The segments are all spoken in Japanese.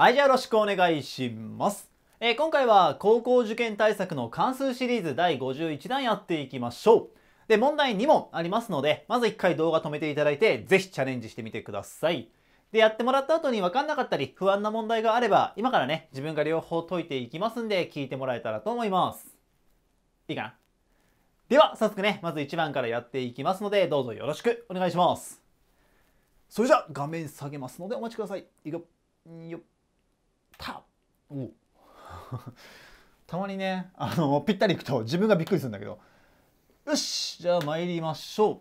はい、じゃあよろしくお願いします。えー、今回は高校受験対策の関数シリーズ第51弾やっていきましょう。で、問題2問ありますので、まず1回動画止めていただいて、ぜひチャレンジしてみてください。で、やってもらった後に分かんなかったり、不安な問題があれば、今からね、自分が両方解いていきますんで、聞いてもらえたらと思います。いいかなでは、早速ね、まず1番からやっていきますので、どうぞよろしくお願いします。それじゃ、画面下げますので、お待ちください。いくよ。よっ。たお たまにねあのぴったりいくと自分がびっくりするんだけどよしじゃあ参りましょう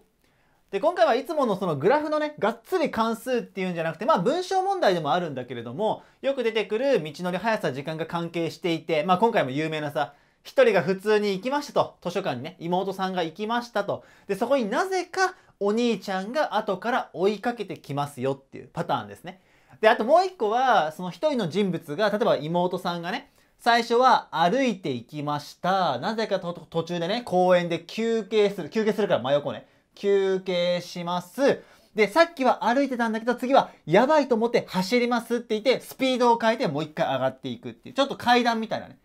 で今回はいつものそのグラフのねがっつり関数っていうんじゃなくてまあ文章問題でもあるんだけれどもよく出てくる道のり速さ時間が関係していてまあ今回も有名なさ1人が普通に行きましたと図書館にね妹さんが行きましたとでそこになぜかお兄ちゃんが後から追いかけてきますよっていうパターンですねで、あともう一個は、その一人の人物が、例えば妹さんがね、最初は歩いていきました。なぜか途中でね、公園で休憩する。休憩するから真横ね。休憩します。で、さっきは歩いてたんだけど、次はやばいと思って走りますって言って、スピードを変えてもう一回上がっていくっていう、ちょっと階段みたいなね、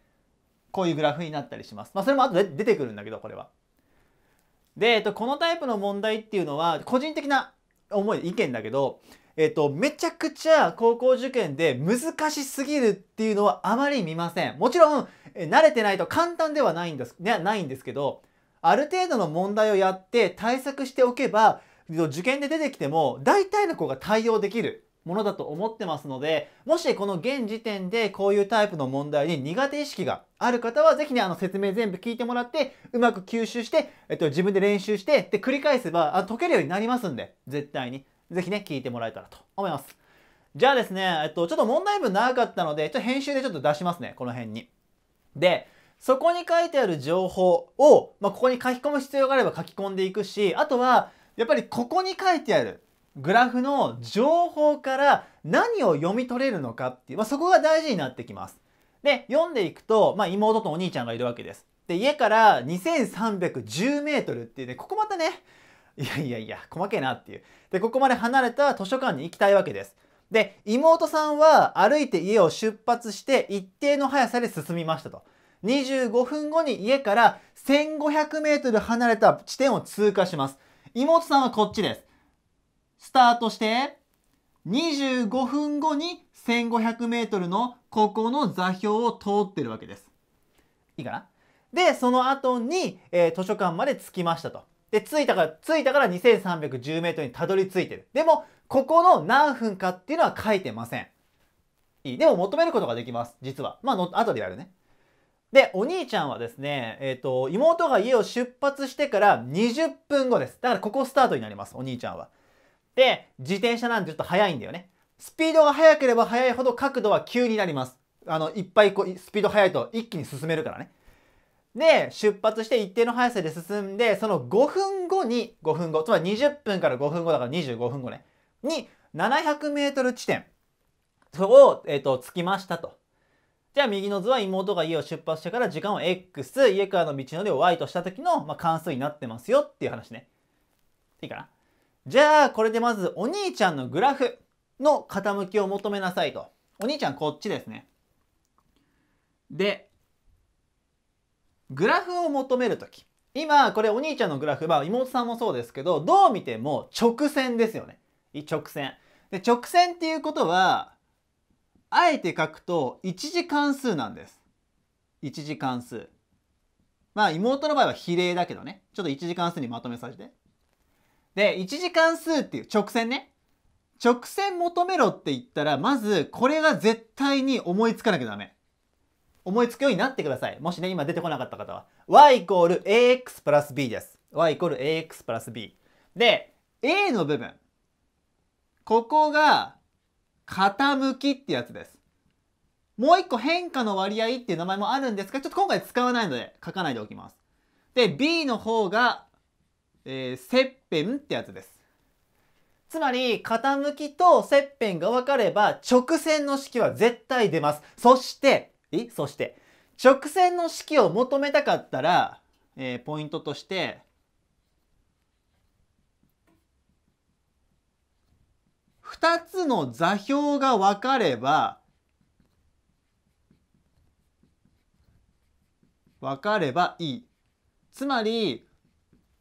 こういうグラフになったりします。まあ、それもとで出てくるんだけど、これは。で、えっと、このタイプの問題っていうのは、個人的な思い、意見だけど、えっと、めちゃくちゃ高校受験で難しすぎるっていうのはあまり見ません。もちろん、え慣れてないと簡単ではないんです、ね、ないんですけど、ある程度の問題をやって対策しておけば、受験で出てきても大体の子が対応できるものだと思ってますので、もしこの現時点でこういうタイプの問題に苦手意識がある方は、ぜひね、あの説明全部聞いてもらって、うまく吸収して、えっと、自分で練習して、で、繰り返せば、あ解けるようになりますんで、絶対に。ぜひね、聞いてもらえたらと思います。じゃあですね、えっと、ちょっと問題文長かったので、ちょっと編集でちょっと出しますね、この辺に。で、そこに書いてある情報を、まあ、ここに書き込む必要があれば書き込んでいくし、あとは、やっぱりここに書いてあるグラフの情報から何を読み取れるのかっていう、まあ、そこが大事になってきます。で、読んでいくと、まあ、妹とお兄ちゃんがいるわけです。で、家から2310メートルっていうね、ここまたね、いやいやいや、細けえなっていう。で、ここまで離れた図書館に行きたいわけです。で、妹さんは歩いて家を出発して一定の速さで進みましたと。25分後に家から1500メートル離れた地点を通過します。妹さんはこっちです。スタートして、25分後に1500メートルのここの座標を通ってるわけです。いいかなで、その後に、えー、図書館まで着きましたと。で、着いたから、着いたから2310メートルにたどり着いてる。でも、ここの何分かっていうのは書いてません。いい。でも求めることができます。実は。まあ、の、後でやるね。で、お兄ちゃんはですね、えっ、ー、と、妹が家を出発してから20分後です。だからここスタートになります、お兄ちゃんは。で、自転車なんてちょっと速いんだよね。スピードが速ければ速いほど角度は急になります。あの、いっぱいこう、スピード速いと一気に進めるからね。で、出発して一定の速さで進んで、その5分後に、5分後、つまり20分から5分後だから25分後ね、に700メートル地点を、えっ、ー、と、着きましたと。じゃあ右の図は妹が家を出発してから時間を X、家からの道のりを Y とした時の、まあ、関数になってますよっていう話ね。いいかなじゃあこれでまずお兄ちゃんのグラフの傾きを求めなさいと。お兄ちゃんこっちですね。で、グラフを求める時今これお兄ちゃんのグラフまあ妹さんもそうですけどどう見ても直線ですよね直線で直線っていうことはあえて書くと一次関数なんです一次関数まあ妹の場合は比例だけどねちょっと一次関数にまとめさせてで一次関数っていう直線ね直線求めろって言ったらまずこれが絶対に思いつかなきゃダメ思いつくようになってください。もしね、今出てこなかった方は。y イコール ax プラス b です。y イコール ax プラス b。で、a の部分。ここが傾きってやつです。もう一個変化の割合っていう名前もあるんですが、ちょっと今回使わないので書かないでおきます。で、b の方が、えー、切片ってやつです。つまり、傾きと切片が分かれば、直線の式は絶対出ます。そして、そして直線の式を求めたかったら、えー、ポイントとして2つの座標が分かれば分かればいい。つまり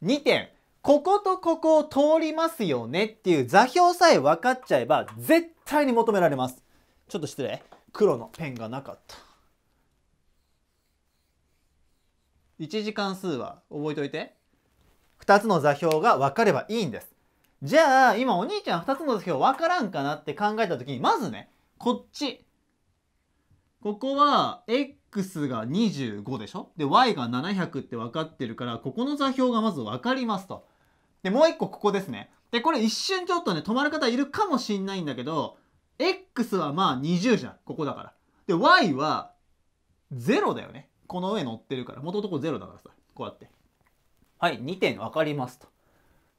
2点こことここを通りますよねっていう座標さえ分かっちゃえば絶対に求められます。ちょっと失礼。黒のペンがなかった。1次関数は覚えおいて2つの座標が分かればいいんですじゃあ今お兄ちゃん2つの座標分からんかなって考えた時にまずねこっちここは x が25でしょで y が700って分かってるからここの座標がまず分かりますとでもう一個ここですねでこれ一瞬ちょっとね止まる方いるかもしんないんだけど x はまあ20じゃんここだからで y は0だよねこの上乗ってるから、元とこゼロだからさ、こうやって。はい、2点分かりますと。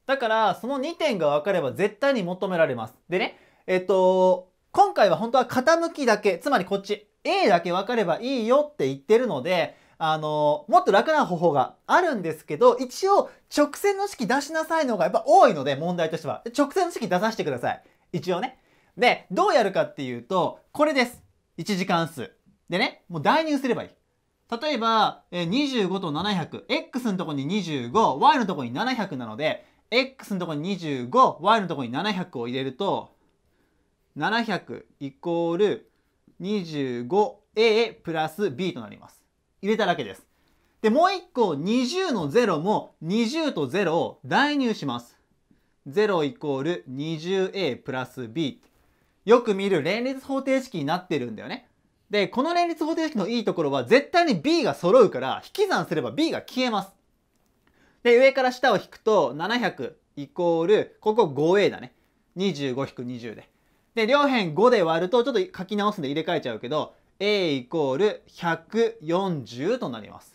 だから、その2点が分かれば絶対に求められます。でね、えっと、今回は本当は傾きだけ、つまりこっち、A だけ分かればいいよって言ってるので、あの、もっと楽な方法があるんですけど、一応直線の式出しなさいのがやっぱ多いので、問題としては。直線の式出させてください。一応ね。で、どうやるかっていうと、これです。1次関数。でね、もう代入すればいい。例えば、え25と 700x のとこに 25y のとこに700なので x のとこに 25y のとこに700を入れると700イコール 25a プラス b となります。入れただけです。で、もう一個20の0も20と0を代入します。0イコール 20a プラス b。よく見る連立方程式になってるんだよね。で、この連立方程式のいいところは絶対に b が揃うから引き算すれば b が消えます。で、上から下を引くと700イコール、ここ 5a だね。25-20で。で、両辺5で割るとちょっと書き直すんで入れ替えちゃうけど、a イコール140となります。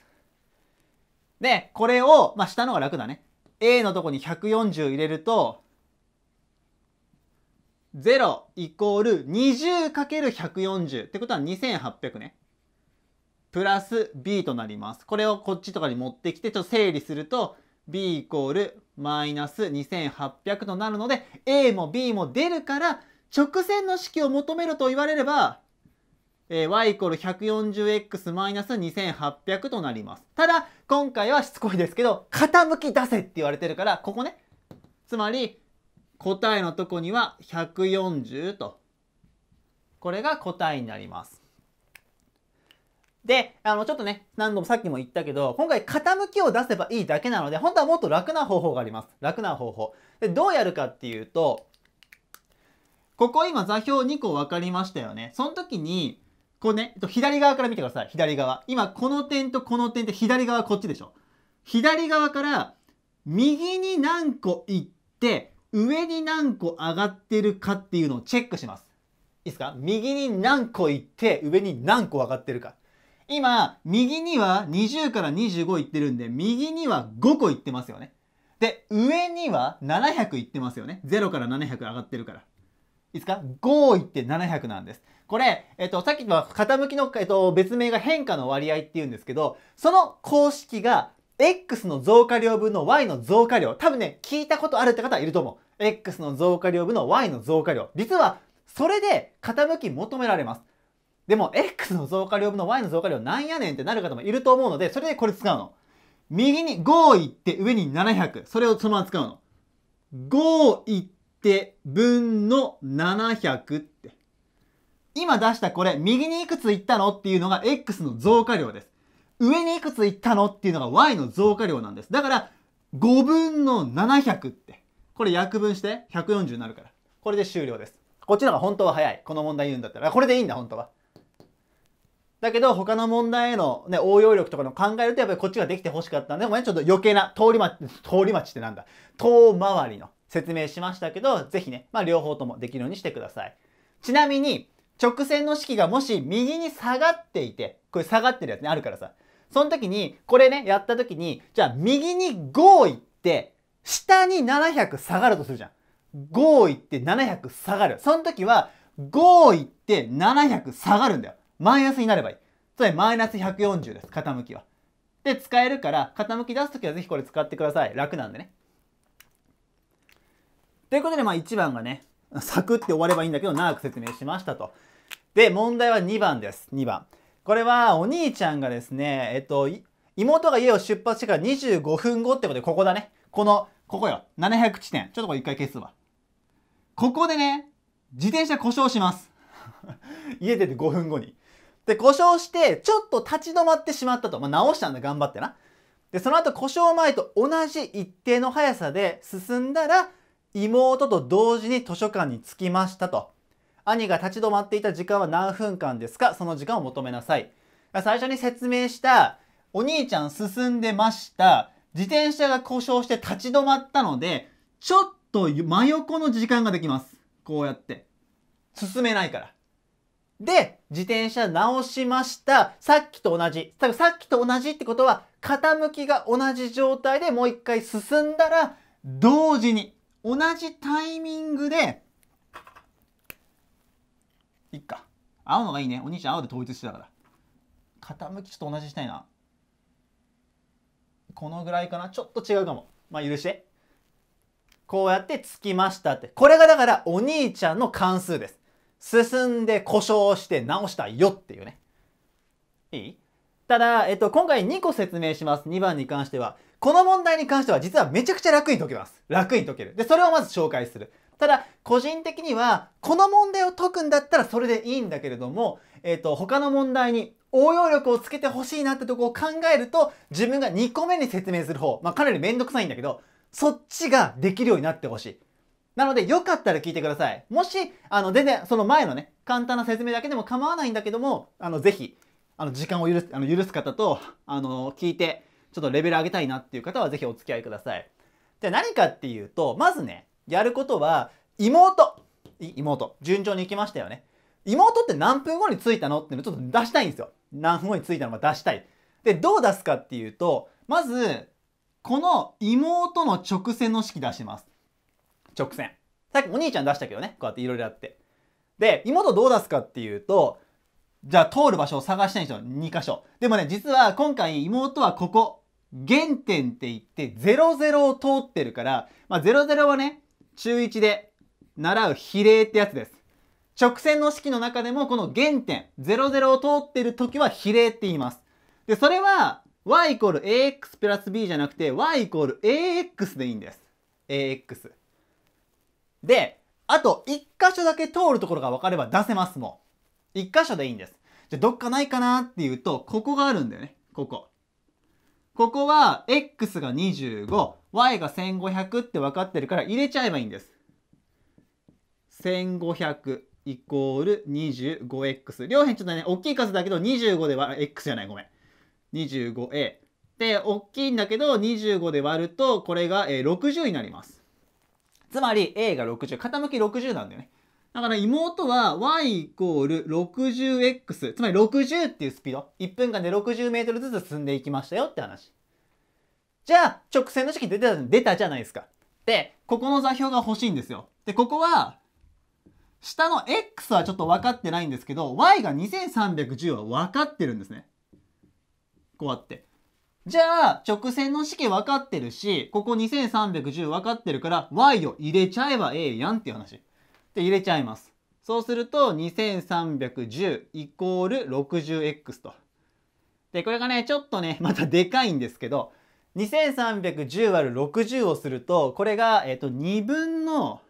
で、これを、まあ、下のが楽だね。a のとこに140入れると、0イコール 20×140 ってことは2800ね。プラス b となります。これをこっちとかに持ってきてちょっと整理すると b イコールマイナス2800となるので a も b も出るから直線の式を求めると言われれば、えー、y イコール 140x マイナス2800となります。ただ今回はしつこいですけど傾き出せって言われてるからここね。つまり答えのとこには140と。これが答えになります。で、あの、ちょっとね、何度もさっきも言ったけど、今回傾きを出せばいいだけなので、本当はもっと楽な方法があります。楽な方法。で、どうやるかっていうと、ここ今座標2個分かりましたよね。その時に、こうね、左側から見てください。左側。今、この点とこの点って左側こっちでしょ。左側から右に何個行って、上に何個上がってるかっていうのをチェックします。いいですか右に何個行って上に何個上がってるか。今、右には20から25いってるんで、右には5個いってますよね。で、上には700いってますよね。0から700上がってるから。いいですか ?5 いって700なんです。これ、えっと、さっきの傾きの、えっと、別名が変化の割合って言うんですけど、その公式が X の増加量分の Y の増加量。多分ね、聞いたことあるって方はいると思う。x の増加量分の y の増加量実はそれで傾き求められますでも x の増加量分の y の増加量なんやねんってなる方もいると思うのでそれでこれ使うの右に5行って上に700それをそのまま使うの5行って分の700って今出したこれ右にいくつ行ったのっていうのが x の増加量です上にいくつ行ったのっていうのが y の増加量なんですだから5分の700ってこれ約分して140になるから。これで終了です。こっちの方が本当は早い。この問題言うんだったら。これでいいんだ、本当は。だけど、他の問題への、ね、応用力とかの考えると、やっぱりこっちができてほしかったんで、もね、ちょっと余計な、通りま、通りちってなんだ、遠回りの説明しましたけど、ぜひね、まあ、両方ともできるようにしてください。ちなみに、直線の式がもし右に下がっていて、これ下がってるやつね、あるからさ。その時に、これね、やった時に、じゃあ右に5行って、下に700下がるとするじゃん。5行って700下がる。その時は、5行って700下がるんだよ。マイナスになればいい。つまりマイナス140です。傾きは。で、使えるから、傾き出す時はぜひこれ使ってください。楽なんでね。ということで、まあ1番がね、サクって終わればいいんだけど、長く説明しましたと。で、問題は2番です。2番。これは、お兄ちゃんがですね、えっと、妹が家を出発してから25分後ってことで、ここだね。このここよ。700地点。ちょっとこれ一回消すわ。ここでね、自転車故障します。家出て5分後に。で、故障して、ちょっと立ち止まってしまったと。まあ、直したんだ、頑張ってな。で、その後故障前と同じ一定の速さで進んだら、妹と同時に図書館に着きましたと。兄が立ち止まっていた時間は何分間ですかその時間を求めなさい。最初に説明した、お兄ちゃん進んでました。自転車が故障して立ち止まったので、ちょっと真横の時間ができます。こうやって。進めないから。で、自転車直しました。さっきと同じ。多分さっきと同じってことは、傾きが同じ状態でもう一回進んだら、同時に、同じタイミングで、いっか。青のがいいね。お兄ちゃん青で統一してたから。傾きちょっと同じしたいな。このぐらいかなちょっと違うかも。まあ許して。こうやってつきましたって。これがだからお兄ちゃんの関数です。進んで故障して直したよっていうね。いいただ、えっと、今回2個説明します。2番に関しては。この問題に関しては実はめちゃくちゃ楽に解けます。楽に解ける。で、それをまず紹介する。ただ、個人的には、この問題を解くんだったらそれでいいんだけれども、えっと、他の問題に応用力をつけてほしいなってとこを考えると自分が2個目に説明する方、まあ、かなりめんどくさいんだけどそっちができるようになってほしい。なのでよかったら聞いてください。もしあの全然その前のね簡単な説明だけでも構わないんだけどもあのぜひあの時間を許すあの許す方とあの聞いてちょっとレベル上げたいなっていう方はぜひお付き合いください。じゃあ何かっていうとまずねやることは妹妹順調に行きましたよね。妹って何分後に着いたのっていうのをちょっと出したいんですよ。何本についたの出したい。で、どう出すかっていうと、まず、この妹の直線の式出します。直線。さっきお兄ちゃん出したけどね、こうやっていろいろやって。で、妹どう出すかっていうと、じゃあ通る場所を探したいんですよ、2箇所。でもね、実は今回妹はここ、原点って言って00を通ってるから、まあ、00はね、中1で習う比例ってやつです。直線の式の中でもこの原点00を通っている時は比例って言います。で、それは y イコール ax プラス b じゃなくて y イコール ax でいいんです。ax。で、あと1箇所だけ通るところが分かれば出せますもん。1箇所でいいんです。じゃ、どっかないかなっていうと、ここがあるんだよね。ここ。ここは x が25、y が1500って分かってるから入れちゃえばいいんです。1500。イコール 25x。両辺ちょっとね、大きい数だけど25で割る、x じゃない、ごめん。25a。で、大きいんだけど25で割ると、これが60になります。つまり a が60、傾き60なんだよね。だから妹は y イコール 60x、つまり60っていうスピード。1分間で60メートルずつ進んでいきましたよって話。じゃあ、直線の式出た、出たじゃないですか。で、ここの座標が欲しいんですよ。で、ここは、下の X はちょっと分かってないんですけど、Y が2310は分かってるんですね。こうやって。じゃあ、直線の式分かってるし、ここ2310分かってるから、Y を入れちゃえばええやんっていう話。で、入れちゃいます。そうすると、2310イコール 60X と。で、これがね、ちょっとね、またでかいんですけど、2310÷60 をすると、これが、えっと、2分の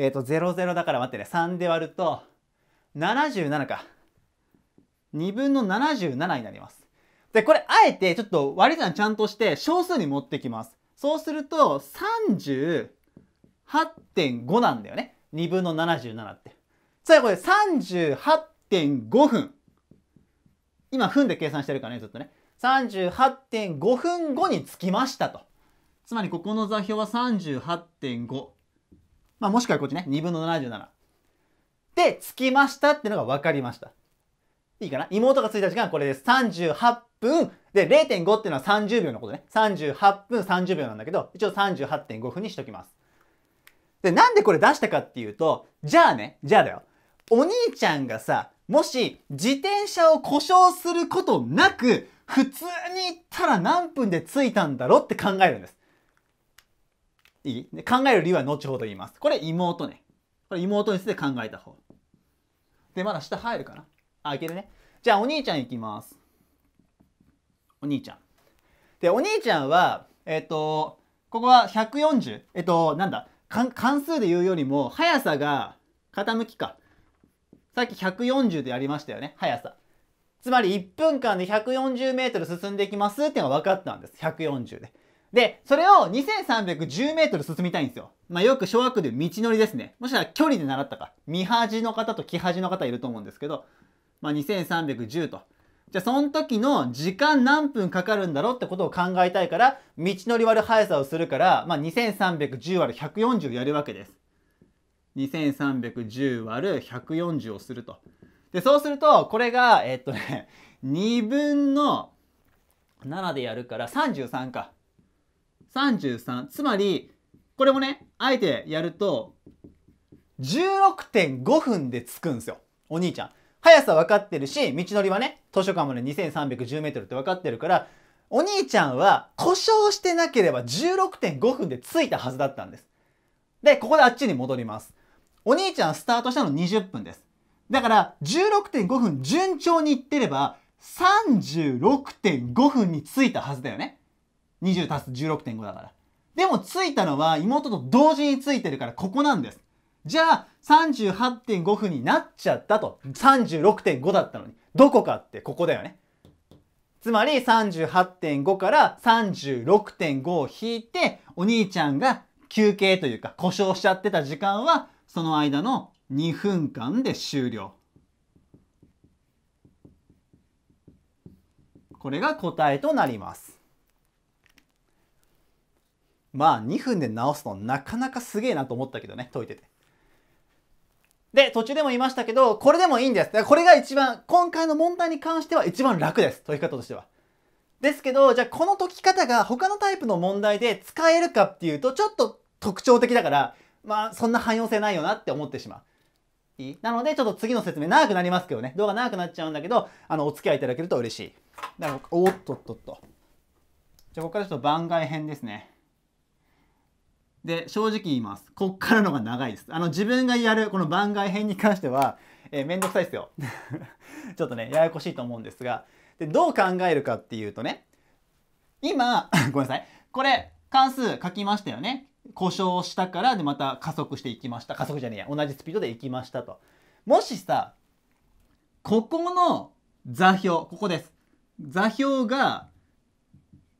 えっ、ー、と、00だから待ってね。3で割ると、77か。2分の77になります。で、これ、あえて、ちょっと割り算ちゃんとして、小数に持ってきます。そうすると、38.5なんだよね。2分の77って。つまりこれ、38.5分。今、分で計算してるからね、ずっとね。38.5分後に着きましたと。つまり、ここの座標は38.5。まあ、もしくはこっちね、2分の77。で、つきましたってのが分かりました。いいかな妹がついた時間はこれです。38分。で、0.5っていうのは30秒のことね。38分30秒なんだけど、一応38.5分にしときます。で、なんでこれ出したかっていうと、じゃあね、じゃあだよ。お兄ちゃんがさ、もし自転車を故障することなく、普通に行ったら何分で着いたんだろって考えるんです。いいで考える理由は後ほど言います。これ妹ね。これ妹について考えた方。で、まだ下入るかなあ、いけるね。じゃあお兄ちゃんいきます。お兄ちゃん。で、お兄ちゃんは、えっ、ー、と、ここは140。えっ、ー、と、なんだ関数で言うよりも、速さが傾きか。さっき140でやりましたよね。速さ。つまり1分間で 140m 進んでいきますってのが分かったんです。140で。で、それを2310メートル進みたいんですよ。まあ、よく小学で道のりですね。もしたら距離で習ったか。見端の方と木端の方いると思うんですけど、まあ、2310と。じゃあ、その時の時間何分かかるんだろうってことを考えたいから、道のり割る速さをするから、まあ、2310割る140やるわけです。2310割る140をすると。で、そうすると、これが、えっとね、2分の7でやるから33か。33つまりこれもねあえてやると16.5分で着くんですよお兄ちゃん速さ分かってるし道のりはね図書館まで 2310m って分かってるからお兄ちゃんは故障してなければ16.5分で着いたはずだったんですでここであっちに戻りますお兄ちゃんスタートしたの20分ですだから16.5分順調にいってれば36.5分に着いたはずだよね20足す16.5だから。でもついたのは妹と同時についてるからここなんです。じゃあ38.5分になっちゃったと。36.5だったのに。どこかってここだよね。つまり38.5から36.5を引いてお兄ちゃんが休憩というか故障しちゃってた時間はその間の2分間で終了。これが答えとなります。まあ2分で直すのなかなかすげえなと思ったけどね解いてて。で途中でも言いましたけどこれでもいいんです。これが一番今回の問題に関しては一番楽です解き方としては。ですけどじゃあこの解き方が他のタイプの問題で使えるかっていうとちょっと特徴的だからまあそんな汎用性ないよなって思ってしまう。いいなのでちょっと次の説明長くなりますけどね動画長くなっちゃうんだけどあのお付き合いいただけると嬉しい。おっとっとっと。じゃあここからちょっと番外編ですね。で、正直言います。こっからのが長いです。あの、自分がやるこの番外編に関しては、えー、めんどくさいですよ。ちょっとね、ややこしいと思うんですが、で、どう考えるかっていうとね、今、ごめんなさい。これ、関数書きましたよね。故障したからでまた加速していきました。加速じゃねえや。同じスピードでいきましたと。もしさ、ここの座標、ここです。座標が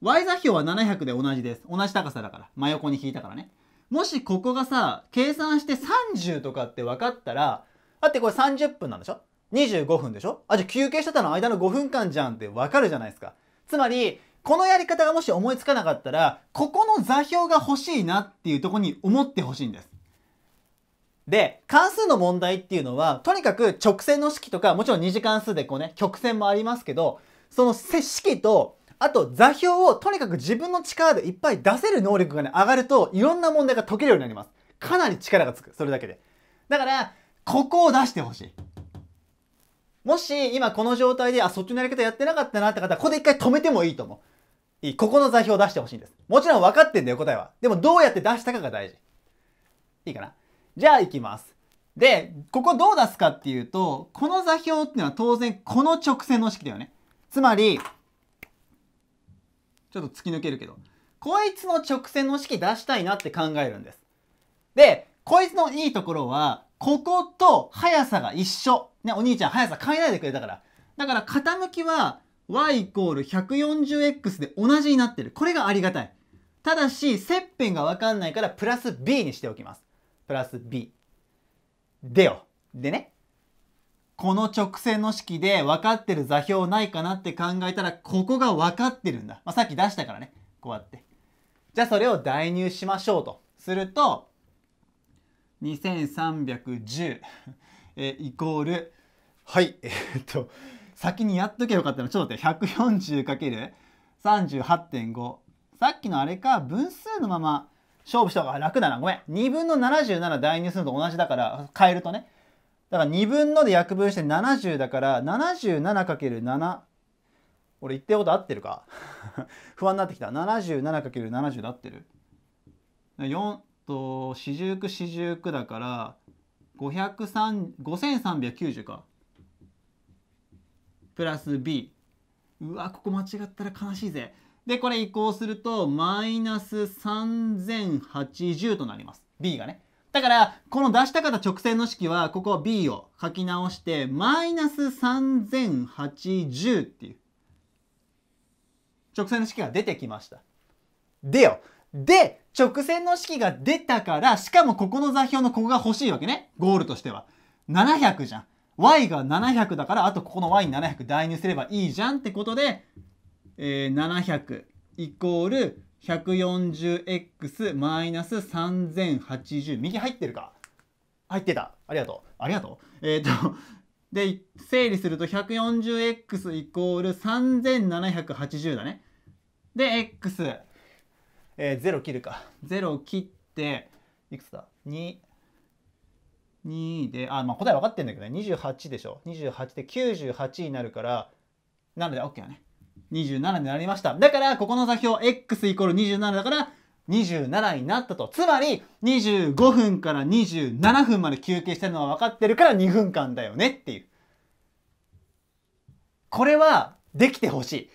y 座標は700で同じです。同じ高さだから。真横に引いたからね。もしここがさ、計算して30とかって分かったら、だってこれ30分なんでしょ ?25 分でしょあ、じゃあ休憩してたの間の5分間じゃんって分かるじゃないですか。つまり、このやり方がもし思いつかなかったら、ここの座標が欲しいなっていうとこに思ってほしいんです。で、関数の問題っていうのは、とにかく直線の式とか、もちろん二次関数でこうね、曲線もありますけど、その式とあと座標をとにかく自分の力でいっぱい出せる能力がね上がるといろんな問題が解けるようになりますかなり力がつくそれだけでだからここを出してほしいもし今この状態であそっちのやり方やってなかったなって方はここで一回止めてもいいと思ういいここの座標を出してほしいんですもちろん分かってんだよ答えはでもどうやって出したかが大事いいかなじゃあ行きますでここどう出すかっていうとこの座標っていうのは当然この直線の式だよねつまりちょっと突き抜けるけど、こいつの直線の式出したいなって考えるんです。で、こいつのいいところは、ここと速さが一緒。ね、お兄ちゃん速さ変えないでくれたから。だから傾きは y イコール 140x で同じになってる。これがありがたい。ただし、切片がわかんないからプラス b にしておきます。プラス b。でよ。でね。この直線の式で分かってる座標ないかなって考えたら、ここが分かってるんだ。まあ、さっき出したからね。こうやって。じゃあそれを代入しましょうと。すると、2310、えイコール、はい、えっと、先にやっとけばよかったの。ちょっと待って、140×38.5。さっきのあれか、分数のまま勝負した方が楽だな。ごめん。2分の77代入するのと同じだから、変えるとね。だから2分ので約分して70だから 77×7 俺言ってること合ってるか 不安になってきた 77×70 で合ってる4と四十九四十九だから5390かプラス B うわここ間違ったら悲しいぜでこれ移行するとマイナス3080となります B がねだから、この出した方直線の式は、ここ B を書き直して、マイナス3080っていう、直線の式が出てきました。でよ。で、直線の式が出たから、しかもここの座標のここが欲しいわけね。ゴールとしては。700じゃん。y が700だから、あとここの y700 代入すればいいじゃんってことで、えー、700イコール 140x-3080 右入ってるか入ってたありがとうありがとうえっ、ー、とで整理すると 140x イコール3780だねで x、えー、0切るか0切っていくつだ2 2であまあ答え分かってんだけどね28でしょ28で98になるからなので OK だね27になりました。だから、ここの座標 x イコール27だから、27になったと。つまり、25分から27分まで休憩してるのは分かってるから2分間だよねっていう。これは、できてほしい。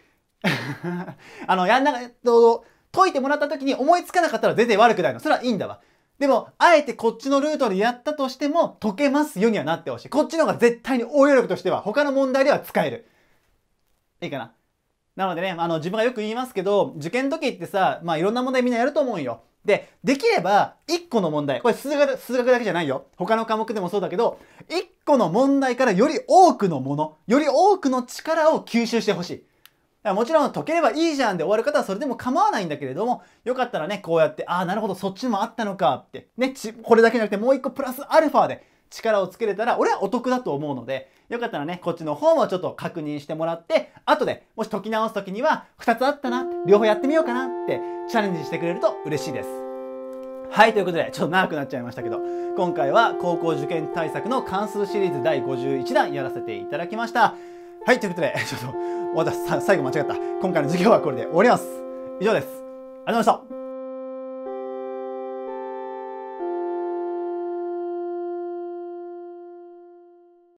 あの、やんなえっと、解いてもらった時に思いつかなかったら全然悪くないの。それはいいんだわ。でも、あえてこっちのルートでやったとしても、解けますよにはなってほしい。こっちの方が絶対に応用力としては、他の問題では使える。いいかななのでね、あの、自分がよく言いますけど、受験時ってさ、まあいろんな問題みんなやると思うんよ。で、できれば、1個の問題、これ数学数学だけじゃないよ。他の科目でもそうだけど、1個の問題からより多くのもの、より多くの力を吸収してほしい。もちろん解ければいいじゃんで終わる方はそれでも構わないんだけれども、よかったらね、こうやって、ああ、なるほど、そっちもあったのかって、ね、これだけじゃなくてもう1個プラスアルファで、力をつけれたら俺はお得だと思うので、よかったらね、こっちの方もちょっと確認してもらって、後でもし解き直す時には2つあったな、両方やってみようかなってチャレンジしてくれると嬉しいです。はい、ということで、ちょっと長くなっちゃいましたけど、今回は高校受験対策の関数シリーズ第51弾やらせていただきました。はい、ということで、ちょっと、私、最後間違った。今回の授業はこれで終わります。以上です。ありがとうございました。